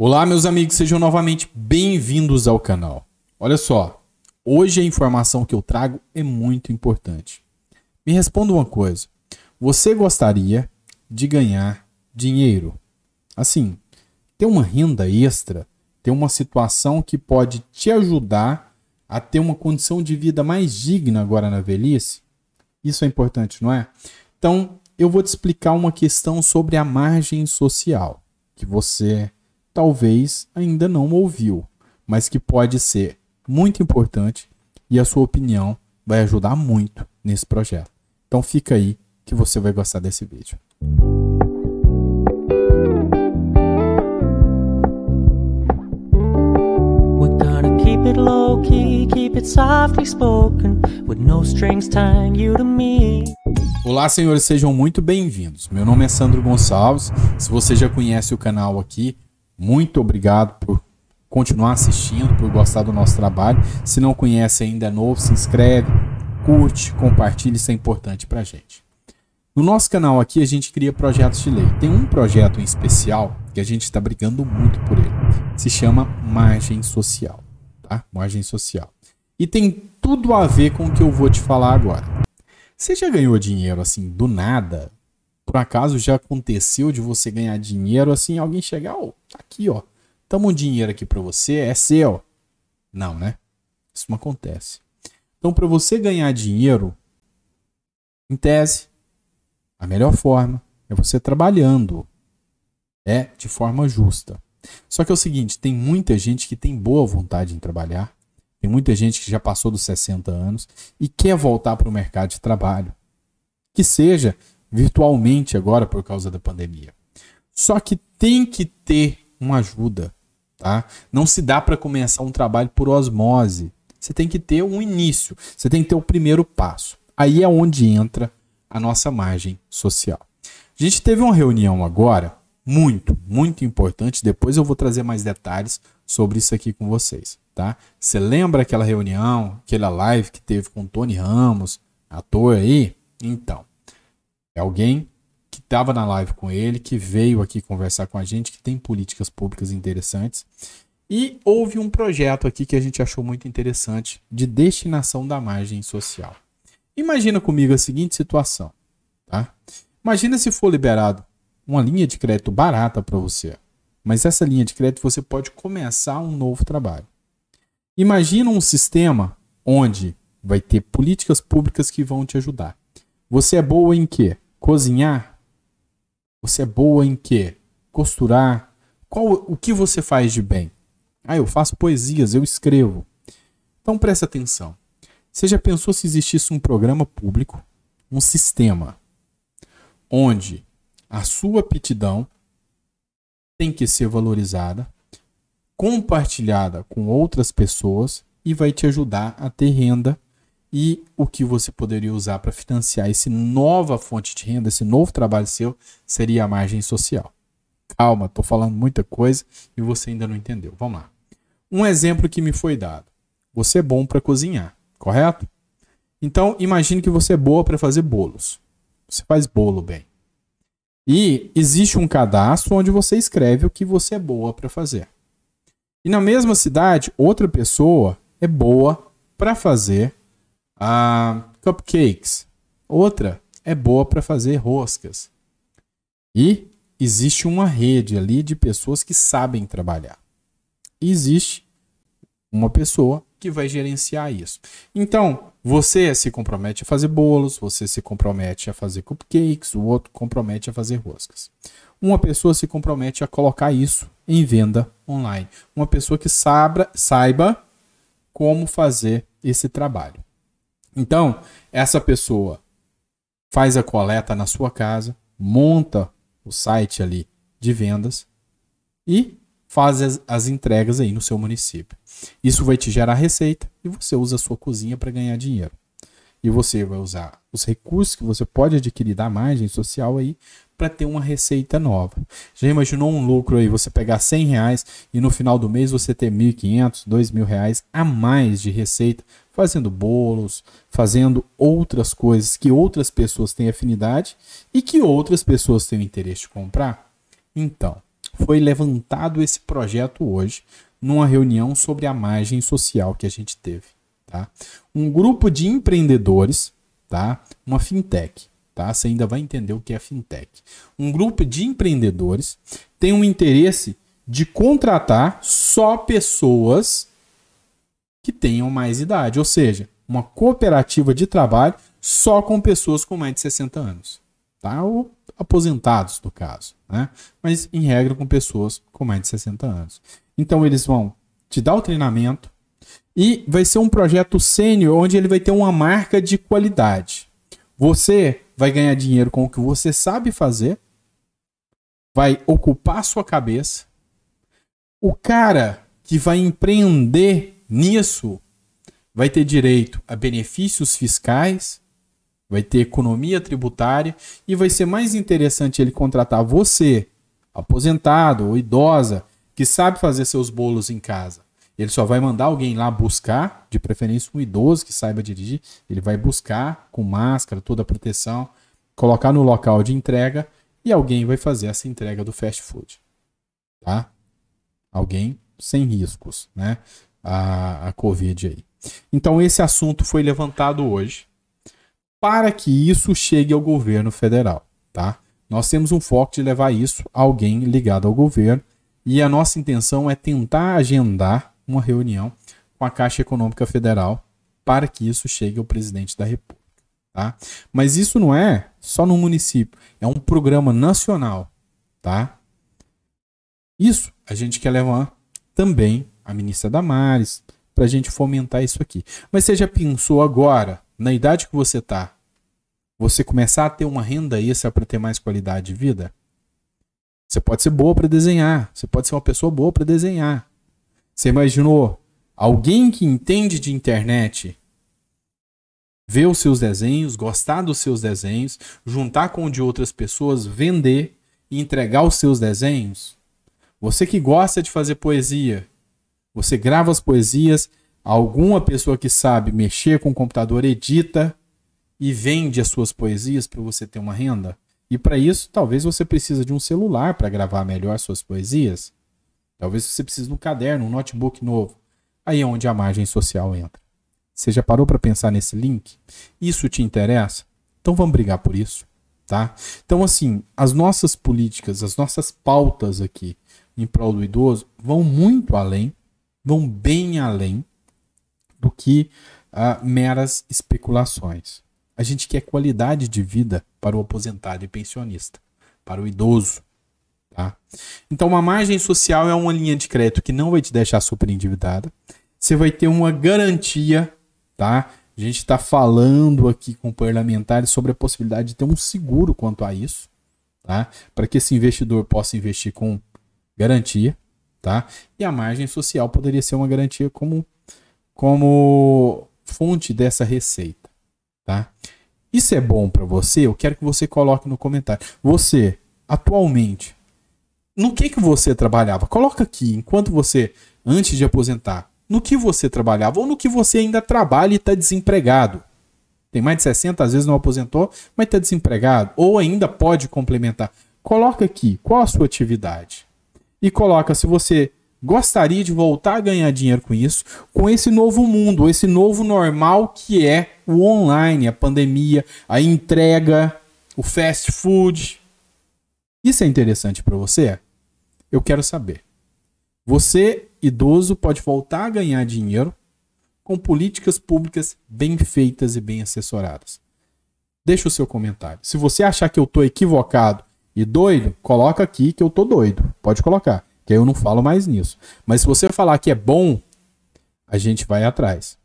Olá, meus amigos, sejam novamente bem-vindos ao canal. Olha só, hoje a informação que eu trago é muito importante. Me responda uma coisa: você gostaria de ganhar dinheiro? Assim, ter uma renda extra, ter uma situação que pode te ajudar a ter uma condição de vida mais digna agora na velhice? Isso é importante, não é? Então, eu vou te explicar uma questão sobre a margem social que você talvez ainda não ouviu, mas que pode ser muito importante e a sua opinião vai ajudar muito nesse projeto. Então fica aí que você vai gostar desse vídeo. Olá, senhores, sejam muito bem-vindos. Meu nome é Sandro Gonçalves. Se você já conhece o canal aqui, muito obrigado por continuar assistindo, por gostar do nosso trabalho. Se não conhece ainda é novo, se inscreve, curte, compartilha, isso é importante a gente. No nosso canal aqui a gente cria projetos de lei. Tem um projeto em especial que a gente está brigando muito por ele. Se chama margem social, tá? Margem social. E tem tudo a ver com o que eu vou te falar agora. Você já ganhou dinheiro assim do nada? Por acaso já aconteceu de você ganhar dinheiro assim, alguém chegar, oh, Tá aqui, ó. Toma um dinheiro aqui para você, é seu. Não, né? Isso não acontece. Então, para você ganhar dinheiro, em tese, a melhor forma é você trabalhando, é de forma justa. Só que é o seguinte, tem muita gente que tem boa vontade em trabalhar, tem muita gente que já passou dos 60 anos e quer voltar para o mercado de trabalho, que seja virtualmente agora por causa da pandemia. Só que tem que ter uma ajuda, tá? Não se dá para começar um trabalho por osmose. Você tem que ter um início, você tem que ter o primeiro passo. Aí é onde entra a nossa margem social. A gente teve uma reunião agora, muito, muito importante. Depois eu vou trazer mais detalhes sobre isso aqui com vocês, tá? Você lembra aquela reunião, aquela live que teve com o Tony Ramos, ator aí? Então, é alguém que estava na live com ele, que veio aqui conversar com a gente, que tem políticas públicas interessantes. E houve um projeto aqui que a gente achou muito interessante de destinação da margem social. Imagina comigo a seguinte situação, tá? Imagina se for liberado uma linha de crédito barata para você, mas essa linha de crédito você pode começar um novo trabalho. Imagina um sistema onde vai ter políticas públicas que vão te ajudar. Você é boa em quê? Cozinhar? Você é boa em quê? Costurar. Qual o que você faz de bem? Ah, eu faço poesias, eu escrevo. Então preste atenção. Você já pensou se existisse um programa público, um sistema, onde a sua aptidão tem que ser valorizada, compartilhada com outras pessoas e vai te ajudar a ter renda e o que você poderia usar para financiar essa nova fonte de renda, esse novo trabalho seu, seria a margem social. Calma, estou falando muita coisa e você ainda não entendeu. Vamos lá. Um exemplo que me foi dado. Você é bom para cozinhar, correto? Então, imagine que você é boa para fazer bolos. Você faz bolo bem. E existe um cadastro onde você escreve o que você é boa para fazer. E na mesma cidade, outra pessoa é boa para fazer a ah, cupcakes. Outra é boa para fazer roscas. E existe uma rede ali de pessoas que sabem trabalhar. E existe uma pessoa que vai gerenciar isso. Então, você se compromete a fazer bolos, você se compromete a fazer cupcakes, o outro compromete a fazer roscas. Uma pessoa se compromete a colocar isso em venda online. Uma pessoa que saiba como fazer esse trabalho. Então, essa pessoa faz a coleta na sua casa, monta o site ali de vendas e faz as, as entregas aí no seu município. Isso vai te gerar receita e você usa a sua cozinha para ganhar dinheiro. E você vai usar os recursos que você pode adquirir da margem social aí para ter uma receita nova. Já imaginou um lucro aí, você pegar 100 reais e no final do mês você ter 1.500, 2.000 reais a mais de receita, fazendo bolos, fazendo outras coisas que outras pessoas têm afinidade e que outras pessoas têm interesse de comprar? Então, foi levantado esse projeto hoje numa reunião sobre a margem social que a gente teve. Tá? Um grupo de empreendedores, tá? uma fintech, tá? Você ainda vai entender o que é fintech. Um grupo de empreendedores tem um interesse de contratar só pessoas que tenham mais idade, ou seja, uma cooperativa de trabalho só com pessoas com mais de 60 anos, tá? Ou aposentados, no caso, né? Mas em regra com pessoas com mais de 60 anos. Então eles vão te dar o treinamento e vai ser um projeto sênior onde ele vai ter uma marca de qualidade. Você vai ganhar dinheiro com o que você sabe fazer, vai ocupar sua cabeça. O cara que vai empreender nisso vai ter direito a benefícios fiscais, vai ter economia tributária e vai ser mais interessante ele contratar você, aposentado ou idosa, que sabe fazer seus bolos em casa ele só vai mandar alguém lá buscar, de preferência um idoso que saiba dirigir. Ele vai buscar com máscara, toda a proteção, colocar no local de entrega e alguém vai fazer essa entrega do fast food. Tá? Alguém sem riscos, né? A, a Covid aí. Então, esse assunto foi levantado hoje para que isso chegue ao governo federal, tá? Nós temos um foco de levar isso a alguém ligado ao governo e a nossa intenção é tentar agendar uma reunião com a Caixa Econômica Federal para que isso chegue ao presidente da República. Tá? Mas isso não é só no município, é um programa nacional. Tá? Isso a gente quer levar também a ministra Damares para a gente fomentar isso aqui. Mas você já pensou agora, na idade que você está, você começar a ter uma renda extra para ter mais qualidade de vida? Você pode ser boa para desenhar, você pode ser uma pessoa boa para desenhar, você imaginou alguém que entende de internet ver os seus desenhos, gostar dos seus desenhos, juntar com o de outras pessoas, vender e entregar os seus desenhos? Você que gosta de fazer poesia, você grava as poesias, alguma pessoa que sabe mexer com o computador edita e vende as suas poesias para você ter uma renda? E para isso, talvez você precisa de um celular para gravar melhor suas poesias. Talvez você precise de um caderno, um notebook novo. Aí é onde a margem social entra. Você já parou para pensar nesse link? Isso te interessa? Então vamos brigar por isso, tá? Então assim, as nossas políticas, as nossas pautas aqui em prol do idoso vão muito além, vão bem além do que uh, meras especulações. A gente quer qualidade de vida para o aposentado e pensionista, para o idoso. Tá? Então, uma margem social é uma linha de crédito que não vai te deixar super endividada. Você vai ter uma garantia, tá? A gente está falando aqui com parlamentares sobre a possibilidade de ter um seguro quanto a isso, tá? Para que esse investidor possa investir com garantia, tá? E a margem social poderia ser uma garantia como, como fonte dessa receita, tá? Isso é bom para você? Eu quero que você coloque no comentário. Você, atualmente, no que que você trabalhava? Coloca aqui, enquanto você, antes de aposentar, no que você trabalhava ou no que você ainda trabalha e está desempregado. Tem mais de 60, às vezes não aposentou, mas está desempregado. Ou ainda pode complementar. Coloca aqui qual a sua atividade. E coloca se você gostaria de voltar a ganhar dinheiro com isso, com esse novo mundo, esse novo normal que é o online, a pandemia, a entrega, o fast food. Isso é interessante para você? Eu quero saber. Você, idoso, pode voltar a ganhar dinheiro com políticas públicas bem feitas e bem assessoradas. Deixa o seu comentário. Se você achar que eu estou equivocado e doido, coloca aqui que eu estou doido. Pode colocar, que eu não falo mais nisso. Mas se você falar que é bom, a gente vai atrás.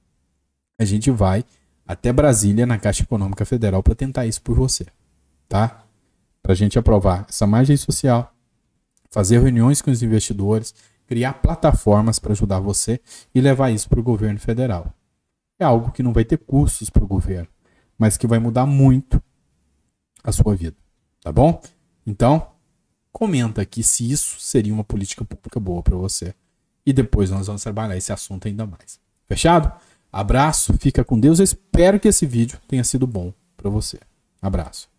A gente vai até Brasília na Caixa Econômica Federal para tentar isso por você, tá? Para a gente aprovar essa margem social fazer reuniões com os investidores, criar plataformas para ajudar você e levar isso para o governo federal. É algo que não vai ter custos para o governo, mas que vai mudar muito a sua vida, tá bom? Então, comenta aqui se isso seria uma política pública boa para você. E depois nós vamos trabalhar esse assunto ainda mais. Fechado? Abraço, fica com Deus. Eu espero que esse vídeo tenha sido bom para você. Abraço.